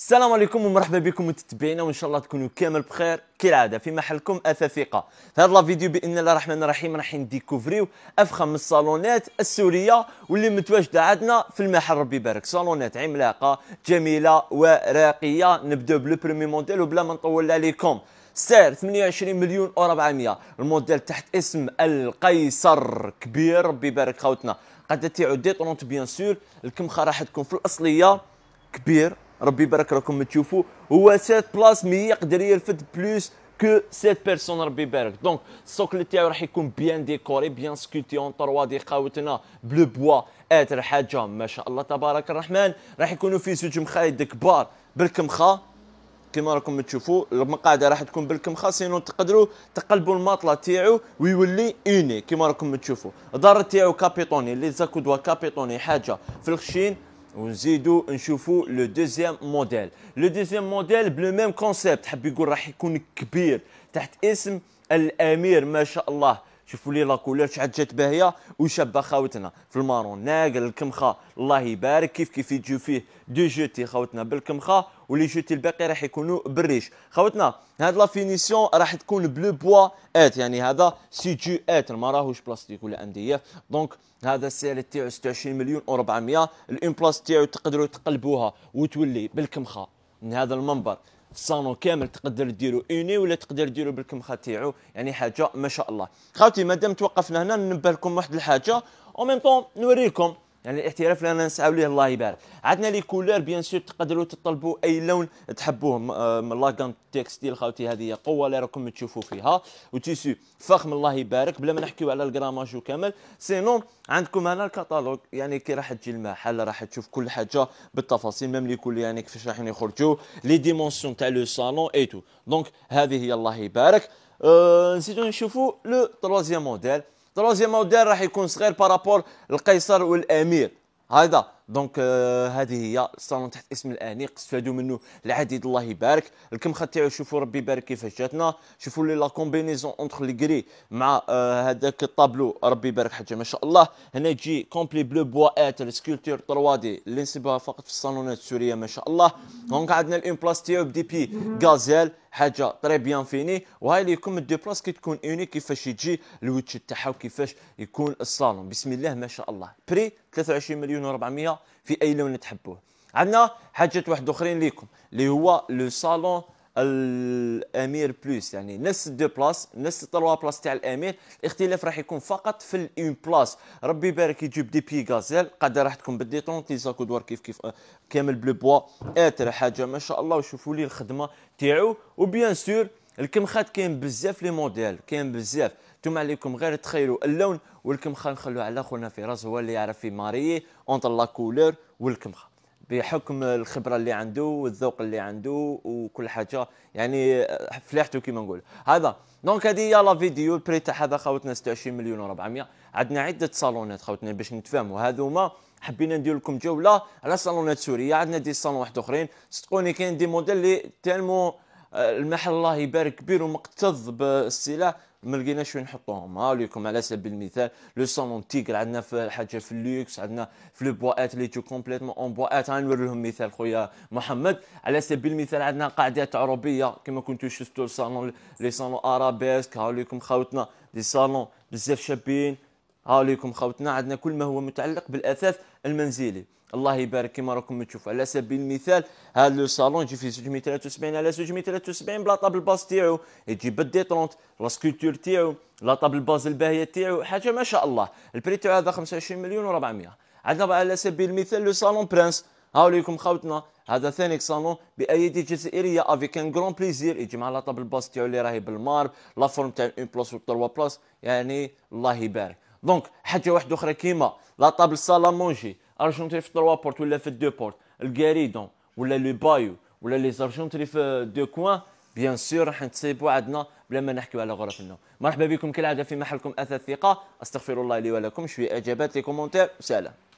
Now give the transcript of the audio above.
السلام عليكم ومرحبا بكم متتبعينا وان شاء الله تكونوا كامل بخير كالعاده في محلكم اثاثيقه في هذا الفيديو باذن الله الرحمن الرحيم راح نديكوفريو افخم الصالونات السوريه واللي متواجده عندنا في المحل ربي يبارك صالونات عملاقه جميله وراقيه نبداو بلو بريمي موديل وبلا ما نطول عليكم سعر 28 مليون و400 الموديل تحت اسم القيصر كبير ربي يبارك خوتنا قد تعود ديطونت بيان سور الكمخه راح تكون في الاصليه كبير ربي يبارك راكم تشوفوا هو 7 بلاص مي يقدر يرفد بلوس كو سيت بيرسون ربي يبارك دونك السوكل تاعو راح يكون بيان ديكوري بيان سكوتي اون 3 دي قاوتنا بلو بوا اتر حاجه ما شاء الله تبارك الرحمن راح يكونوا في زوج مخايد كبار بالكمخه كما راكم تشوفوا المقاعده راح تكون بالكمخه سينو تقدروا تقلبوا الماطله تاعو ويولي اوني كما راكم تشوفوا الدار تاعو كابيطوني لي دو كابيطوني حاجه في الخشين ونزيدو نشوفو لو دوزيام موديل لو دوزيام موديل بلو ميم كونسيبت حب يقول راح يكون كبير تحت اسم الامير ما شاء الله شوفوا لي لاكولور شحال جات باهيه وشابه خاوتنا في المارون ناقل الكمخه الله يبارك كيف كيف يجيو فيه دو جوتي خاوتنا بالكمخه ولي جوتي الباقي راح يكونوا بالريش خاوتنا هاد لا فينيسيون راح تكون بلو بوا ات يعني هذا سي جو ات ما راهوش بلاستيك ولا ام دي اف دونك هذا السعر تاعو 26 مليون و400 الامبلاس تاعو تقدروا تقلبوها وتولي بالكمخه من هذا المنبر الصالون كامل تقدر ديرو اوني ولا تقدر ديرو بالكمخه تاعو يعني حاجه ما شاء الله خاوتي مادام توقفنا هنا ننبه لكم واحد الحاجه او ميم طون نوريكم يعني الاحتراف لا نسعوا ليه الله يبارك عندنا لي كولور بيان سور تقدروا تطلبوا اي لون تحبوه آه، من لاكان تيكستيل خاوتي هذه هي قوه اللي راكم تشوفوا فيها وتيسو فخم الله يبارك بلا ما نحكيو على الجراماج وكامل سينو عندكم هنا الكتالوج يعني كي راح تجي المحل راح تشوف كل حاجه بالتفاصيل ميم لي كول يعني كيفاش راح يخرجوا لي ديمونسيون تاع لو صالون اي تو دونك هذه هي الله يبارك أه نسيتو نشوفوا لو تروازيام موديل تروزيام موديل راح يكون صغير بارابور القيصر والامير هذا دونك آه هذه هي الصالون تحت اسم الانيق استفادوا منه العديد الله يبارك الكمخه تاعو شوفوا ربي يبارك كيفاش جاتنا شوفوا لي لا كومبينيزون اونتر لي غري مع آه هذاك الطابلو ربي يبارك حاجه ما شاء الله هنا تجي كومبلي بلو بوا ات سكولتور 3 دي اللي نسيبها فقط في الصالونات السوريه ما شاء الله دونك عندنا الامبلاس تاعو بدي بي غازيل حاجه طري بيان فيني وهاي ليكم الدو بلاص كي تكون اوني كيفاش يجي الويتش تاعها وكيفاش يكون الصالون بسم الله ما شاء الله بري 23 مليون و400 في اي لون تحبوه عندنا حاجه واحد اخرين ليكم اللي هو لو صالون الامير بلس يعني نفس دو بلاس نفس تروا بلاس تاع الامير الاختلاف راح يكون فقط في الاون بلاس ربي يبارك يجيب دي بي غازيل قادر راح تكون طون لي زاكو دوار كيف كيف آه، كامل بلو بوا اتر حاجه ما شاء الله وشوفوا لي الخدمه تاعو وبيان سور الكمخات كاين بزاف لي موديل كاين بزاف نتوما عليكم غير تخيلوا اللون والكمخه نخلوه على خونا فراس هو اللي يعرف في ماريي اونتر لا كولور والكمخه بحكم الخبره اللي عنده والذوق اللي عنده وكل حاجه يعني فلاحته كيما نقول هذا دونك هذه هي لا فيديو البري تاع هذا خاوتنا 26 مليون و400 عندنا عده صالونات خاوتنا باش نتفاهموا هذوما حبينا ندير لكم جوله على صالونات سوريه عندنا دي صالون واحد اخرين صدقوني كاين دي موديل اللي تالمو آه، المحل الله يبارك كبير ومقتض بالسلع ما لقيناش وين نحطوهم ها ليكم على سبيل المثال لو صالون تيكل عندنا في حاجه في اللوكس عندنا في لو بواات لي تو كومبليتمون اون بواات نور لهم مثال خويا محمد على سبيل المثال عندنا قاعدات عربيه كما كنتو شفتوا الصالون لي صالون ارابيسك ها ليكم خاوتنا لي صالون بزاف شابين ها ليكم خاوتنا عندنا كل ما هو متعلق بالاثاث المنزلي الله يبارك كما راكم تشوفوا على سبيل المثال هذا لو صالون يجي فيه 673 على 673 بلا طابل باس تاعو يجي بالدي 30 لا سكولتور تاعو لا طابل باز الباهيه تاعو حاجه ما شاء الله البري تاعو هذا 25 مليون و400 عندنا على سبيل المثال لو صالون برانس هاو ليكم هذا ثاني صالون بايدي جزائريه افيك ان كرون بليزير يجي مع لا طابل باس تاعو اللي راهي بالمارب لا فورم تاع اون بلس و 3 بلس يعني الله يبارك دونك حاجه واحده اخرى كيما لا طابل سالا مونجي ارجونتري في 3 بورت ولا في 2 بورت الكاريدون ولا لو بايو ولا لي زارجونتري في دو كوان بيان سور راح نتصيبوا عندنا بلا ما نحكيو على غرف النوم مرحبا بكم كالعاده في محلكم اثاث ثقه استغفر الله لي ولكم شويه اجابات لي كومونتير سلام